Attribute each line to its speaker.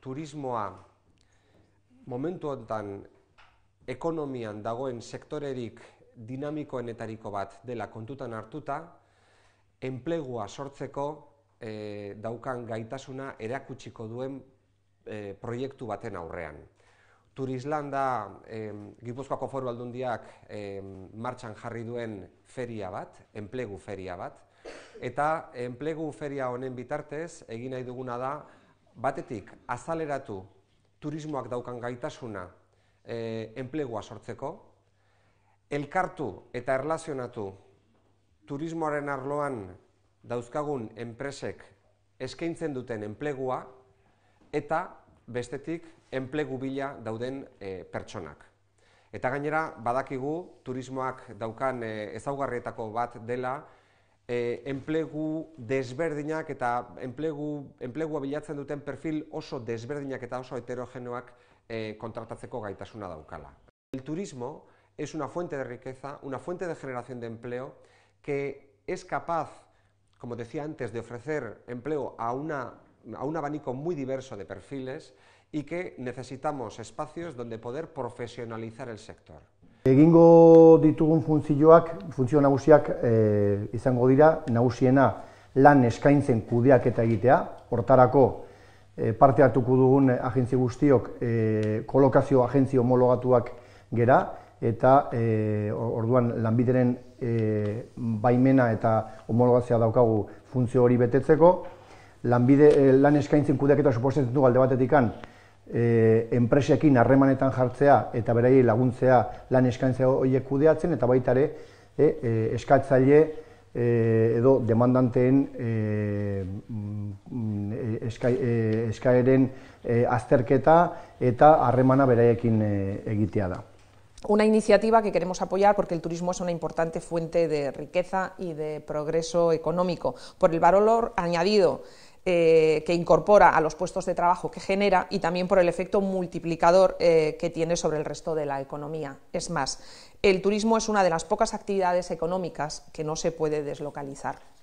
Speaker 1: turismoa momentu honetan ekonomian dagoen sektorerik dinamikoenetariko bat dela kontutan hartuta, enplegua sortzeko e, daukan gaitasuna erakutsiko duen eh, proiektu baten aurrean. Turislanda e, Gipuzkoako Foru Aldundiak martxan jarri duen feria bat, enplegu feria bat, eta enplegu feria honen bitartez egin nahi duguna da Batetik, azaleratu turismoak daukan gaitasuna eh, enplegua sortzeko, elkartu eta erlazionatu turismoaren arloan dauzkagun enpresek eskaintzen duten enplegua, eta bestetik, enplegu bila dauden eh, pertsonak. Eta gainera, badakigu turismoak daukan eh, ezaugarrietako bat dela e, enplegu desberdinak eta enplegu, enplegua bilatzen duten perfil oso desberdinak eta oso heterogeneoak e, eh, kontratatzeko gaitasuna daukala. El turismo es una fuente de riqueza, una fuente de generación de empleo que es capaz, como decía antes, de ofrecer empleo a, una, a un abanico muy diverso de perfiles y que necesitamos espacios donde poder profesionalizar el sector.
Speaker 2: Egingo ditugun funtzioak, funtzio nagusiak e, izango dira, nagusiena lan eskaintzen kudeak eta egitea, hortarako eh, parte hartuko dugun agentzi guztiok e, kolokazio agentzi homologatuak gera, eta e, orduan lanbideren e, baimena eta homologazioa daukagu funtzio hori betetzeko. Lanbide, lan eskaintzen kudeak eta suposatzen du alde batetik Eh, enpresekin harremanetan jartzea eta berai laguntzea lan eskaintza horiek kudeatzen eta baita ere eh, eh, eskatzaile edo demandanteen mm, eskaeren azterketa eta harremana beraiekin egitea da.
Speaker 3: una iniciativa que queremos apoyar porque el turismo es una importante fuente de riqueza y de progreso económico por el valor añadido eh, que incorpora a los puestos de trabajo que genera y también por el efecto multiplicador eh, que tiene sobre el resto de la economía. Es más, el turismo es una de las pocas actividades económicas que no se puede deslocalizar.